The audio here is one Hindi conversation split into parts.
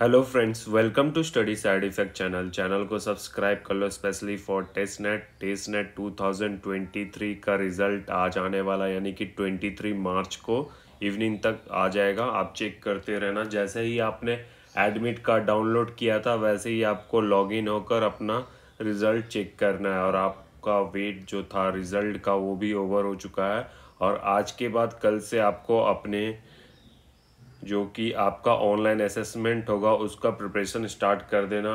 hello friends welcome to study side effect channel channel को सब्सक्राइब कर लो specially for test net test net two का रिजल्ट आज आने वाला यानी कि 23 मार्च को इवनिंग तक आ जाएगा आप चेक करते रहना जैसे ही आपने एडमिट कार्ड डाउनलोड किया था वैसे ही आपको लॉगिन होकर अपना रिज़ल्ट चेक करना है और आपका वेट जो था रिज़ल्ट का वो भी ओवर हो चुका है और आज के बाद कल से आपको अपने जो कि आपका ऑनलाइन असेसमेंट होगा उसका प्रिपरेशन स्टार्ट कर देना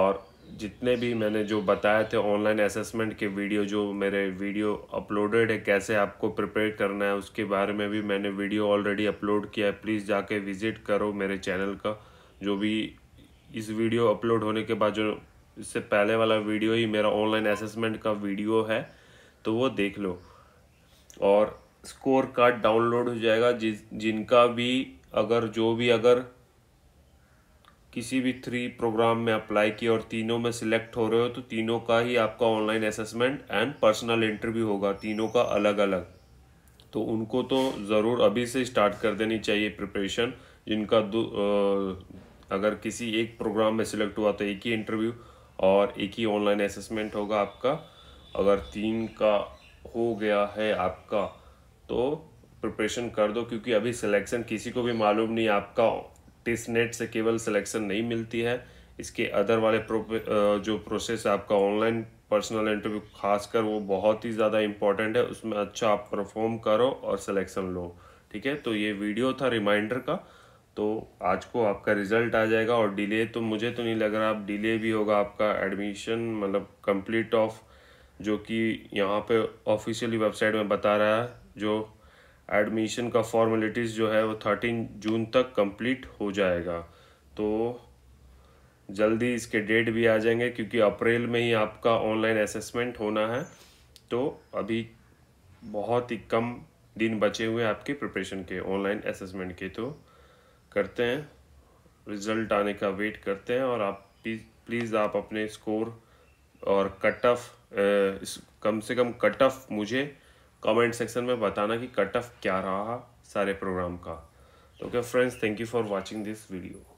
और जितने भी मैंने जो बताए थे ऑनलाइन असेसमेंट के वीडियो जो मेरे वीडियो अपलोडेड है कैसे आपको प्रिपेयर करना है उसके बारे में भी मैंने वीडियो ऑलरेडी अपलोड किया है प्लीज़ जाके विज़िट करो मेरे चैनल का जो भी इस वीडियो अपलोड होने के बाद जो इससे पहले वाला वीडियो ही मेरा ऑनलाइन असेसमेंट का वीडियो है तो वो देख लो और स्कोर कार्ड डाउनलोड हो जाएगा जिस जिनका भी अगर जो भी अगर किसी भी थ्री प्रोग्राम में अप्लाई किया और तीनों में सिलेक्ट हो रहे हो तो तीनों का ही आपका online assessment and personal interview होगा तीनों का अलग अलग तो उनको तो ज़रूर अभी से स्टार्ट कर देनी चाहिए प्रिपरेशन जिनका दो अगर किसी एक प्रोग्राम में सिलेक्ट हुआ तो एक ही इंटरव्यू और एक ही ऑनलाइन असेसमेंट होगा आपका अगर तीन का हो गया है आपका तो प्रिपरेशन कर दो क्योंकि अभी सिलेक्शन किसी को भी मालूम नहीं आपका टेस्ट नेट से केवल सिलेक्शन नहीं मिलती है इसके अदर वाले जो प्रोसेस है आपका ऑनलाइन पर्सनल इंटरव्यू खासकर वो बहुत ही ज़्यादा इंपॉर्टेंट है उसमें अच्छा आप परफॉर्म करो और सिलेक्शन लो ठीक है तो ये वीडियो था रिमाइंडर का तो आज को आपका रिजल्ट आ जाएगा और डिले तो मुझे तो नहीं लग रहा आप डिले भी होगा आपका एडमिशन मतलब कंप्लीट ऑफ जो कि यहाँ पे ऑफिशियली वेबसाइट में बता रहा है जो एडमिशन का फॉर्मेलिटीज़ जो है वो थर्टीन जून तक कंप्लीट हो जाएगा तो जल्दी इसके डेट भी आ जाएंगे क्योंकि अप्रैल में ही आपका ऑनलाइन असेसमेंट होना है तो अभी बहुत ही कम दिन बचे हुए आपके प्रिपरेशन के ऑनलाइन असेसमेंट के तो करते हैं रिज़ल्ट आने का वेट करते हैं और आप प्लीज़ आप अपने स्कोर और कट ऑफ कम से कम कट ऑफ मुझे कमेंट सेक्शन में बताना कि कट ऑफ क्या रहा सारे प्रोग्राम का तो okay friends thank you for watching this video